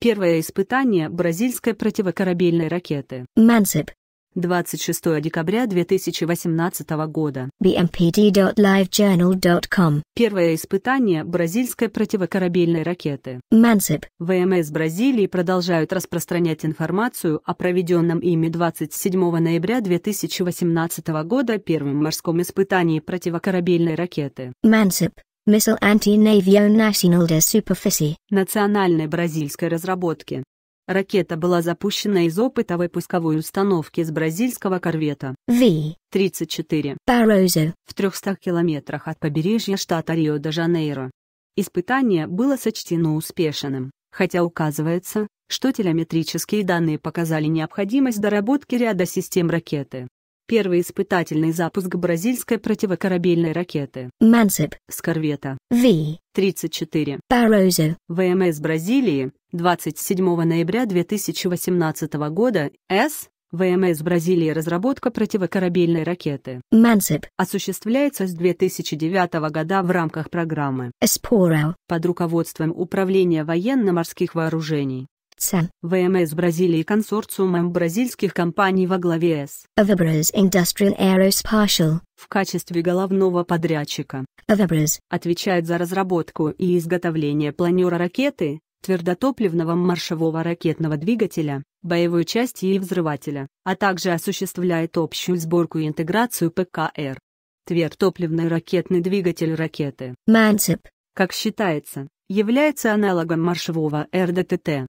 Первое испытание бразильской противокорабельной ракеты. Мансип. 26 декабря 2018 года. bmpd.livejournal.com Первое испытание бразильской противокорабельной ракеты. Мансип. ВМС Бразилии продолжают распространять информацию о проведенном ими 27 ноября 2018 года первом морском испытании противокорабельной ракеты. Мансип. Missile Anti-Navio Nacional de Superficie национальной бразильской разработки. Ракета была запущена из опытовой пусковой установки с бразильского корвета V-34 Barroso в 300 километрах от побережья штата Рио-де-Жанейро. Испытание было сочтено успешным, хотя указывается, что телеметрические данные показали необходимость доработки ряда систем ракеты. Первый испытательный запуск бразильской противокорабельной ракеты «Мансеб» с корвета «В-34» Barroso ВМС Бразилии 27 ноября 2018 года «С» ВМС Бразилии разработка противокорабельной ракеты «Мансеб» осуществляется с 2009 года в рамках программы «Эспоро» под руководством Управления военно-морских вооружений. ЦА, ВМС Бразилии консорциумом бразильских компаний во главе с Avabras Industrial Aerospatial в качестве головного подрядчика. Avabras отвечает за разработку и изготовление планера ракеты, твердотопливного маршевого ракетного двигателя, боевой части и взрывателя, а также осуществляет общую сборку и интеграцию ПКР. Твердотопливный ракетный двигатель ракеты. Мансип. Как считается, является аналогом маршевого РДТТ.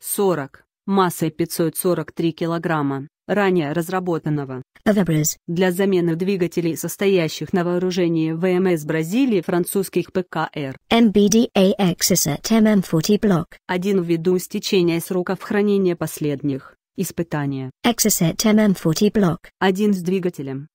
40. Массой 543 кг, ранее разработанного. Для замены двигателей, состоящих на вооружении ВМС эм Бразилии французских ПКР. MBDAXSET MM40 Block. Один ввиду истечения сроков хранения последних. Испытания. Exocet MM40 Block. Один с двигателем.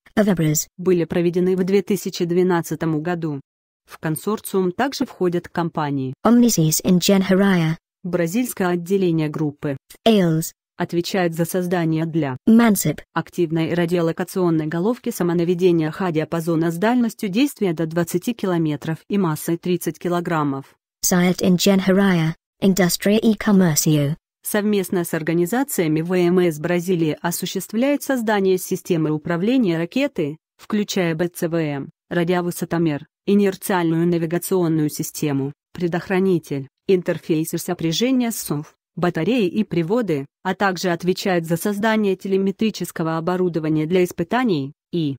Были проведены в 2012 году. В консорциум также входят компании Omnisys и Genharaya. Бразильское отделение группы Ailes отвечает за создание для Mansip активной радиолокационной головки самонаведения ха с дальностью действия до 20 км и массой 30 кг. Сайт in Genharaya, Industria e Commercio. Совместно с организациями ВМС Бразилии осуществляет создание системы управления ракеты, включая БЦВМ, радиовысотомер, инерциальную навигационную систему, предохранитель, интерфейсы сопряжения СОВ, батареи и приводы, а также отвечает за создание телеметрического оборудования для испытаний и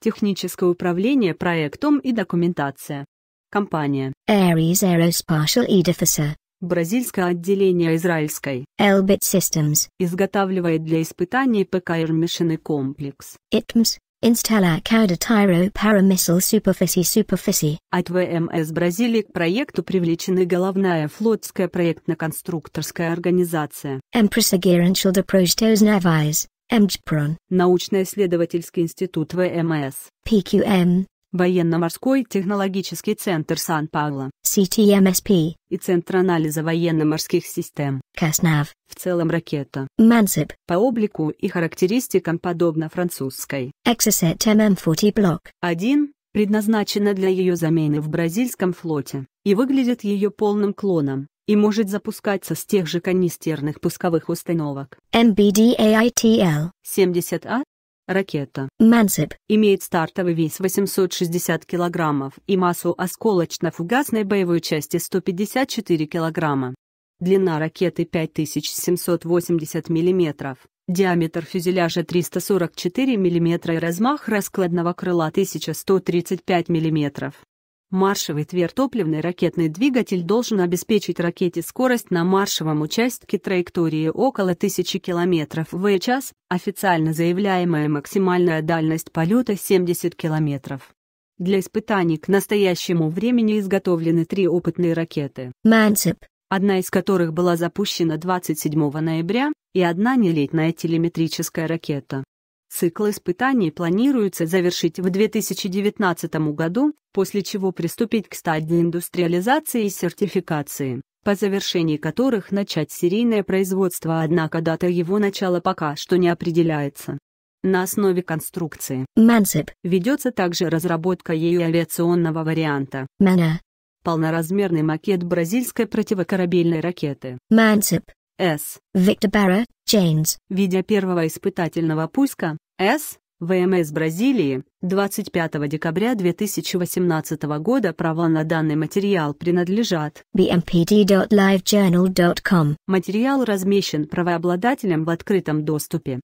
техническое управление проектом и документация. Компания Ares Aerospace Edificer Бразильское отделение израильской Elbit Systems изготавливает для испытаний ПКР-мешанный комплекс ITMS Instalar Caudatiro Paramissal Superficie Superficie. От ВМС Бразилии к проекту привлечены головная флотская проектно-конструкторская организация. Empresa Gerental de Projetos Navais, МДПРОН. Научно-исследовательский институт ВМС. PQM, Военно-морской технологический центр Сан-Пауло, CTMSP, и Центр анализа военно-морских систем, КАСНАВ, в целом ракета, МАНСИП, по облику и характеристикам подобно французской, Exocet MM40 Block 1, предназначена для ее замены в бразильском флоте, и выглядит ее полным клоном, и может запускаться с тех же канистерных пусковых установок. MBDAITL 70А Ракета «Мансеп» имеет стартовый вес 860 кг и массу осколочно-фугасной боевой части 154 кг. Длина ракеты 5780 мм, диаметр фюзеляжа 344 мм и размах раскладного крыла 1135 мм. Маршевый твердотопливный ракетный двигатель должен обеспечить ракете скорость на маршевом участке траектории около 1000 км в час, официально заявляемая максимальная дальность полета 70 км. Для испытаний к настоящему времени изготовлены три опытные ракеты. Мансип. Одна из которых была запущена 27 ноября, и одна нелетная телеметрическая ракета. Цикл испытаний планируется завершить в 2019 году, после чего приступить к стадии индустриализации и сертификации, по завершении которых начать серийное производство, однако дата его начала пока что не определяется. На основе конструкции Mansip ведется также разработка ее авиационного варианта Mana. полноразмерный макет бразильской противокорабельной ракеты Mansip с. Виктор Barra, Джейнс. Видя первого испытательного пуска, С. ВМС Бразилии 25 декабря 2018 года права на данный материал принадлежат bmpd.livejournal.com. Материал размещен правообладателем в открытом доступе.